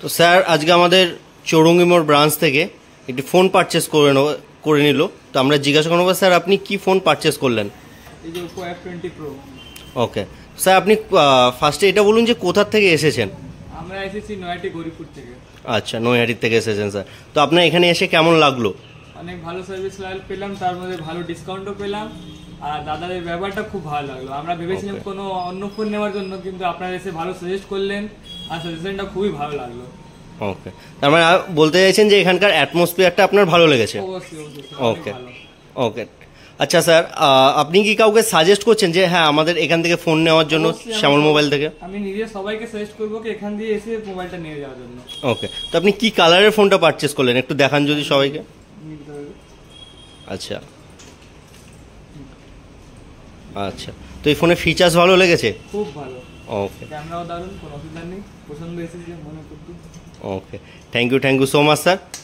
তো স্যার আজকে আমাদের মোড় ব্রাঞ্চ থেকে একটি ফোন পারচেস করে নেব করে নিল তো আমরা জিজ্ঞাসা করবো স্যার আপনি কি ফোন পারচেস করলেন ওকে স্যার আপনি ফার্স্টে এটা বলুন যে কোথার থেকে এসেছেন আমরা এসেছি নয়াটি থেকে আচ্ছা নয়াটির থেকে এসেছেন স্যার তো আপনার এখানে এসে কেমন লাগলো অনেক ভালো সার্ভিস পেলাম তার মধ্যে ভালো ডিসকাউন্টও পেলাম আর দাদাদের ব্যবহারটা খুব ভালো লাগলো আমরা ভেবেছিলাম কোনো অন্য ফোন নেওয়ার জন্য কিন্তু আপনারা এসে ভালো সাজেস্ট করলেন আর সাজেশনটা খুবই ভালো লাগলো ওকে তার মানে বলতে চাইছেন যে এখানকার অ্যাটমসফিয়ারটা আপনার ভালো লেগেছে ওকে ওকে আচ্ছা স্যার আপনি কি কাউকে সাজেস্ট করছেন যে হ্যাঁ আমাদের এখান থেকে ফোন নেওয়ার জন্য শ্যামল মোবাইল থেকে আমি নিজে সবাইকে সাজেস্ট করব কি এখান দিয়ে এসে মোবাইলটা নিয়ে যাওয়ার জন্য ওকে তো আপনি কি কালারের ফোনটা পারচেজ করলেন একটু দেখান যদি সবাইকে আচ্ছা আচ্ছা তো এই ফোনে ফিচার্স ভালো লেগেছে খুব ভালো ওকে ক্যামেরাও দারুণ কোনো অসুবিধা নেই পছন্দ হয়েছে মনে করতে okay thank you thank you so much sir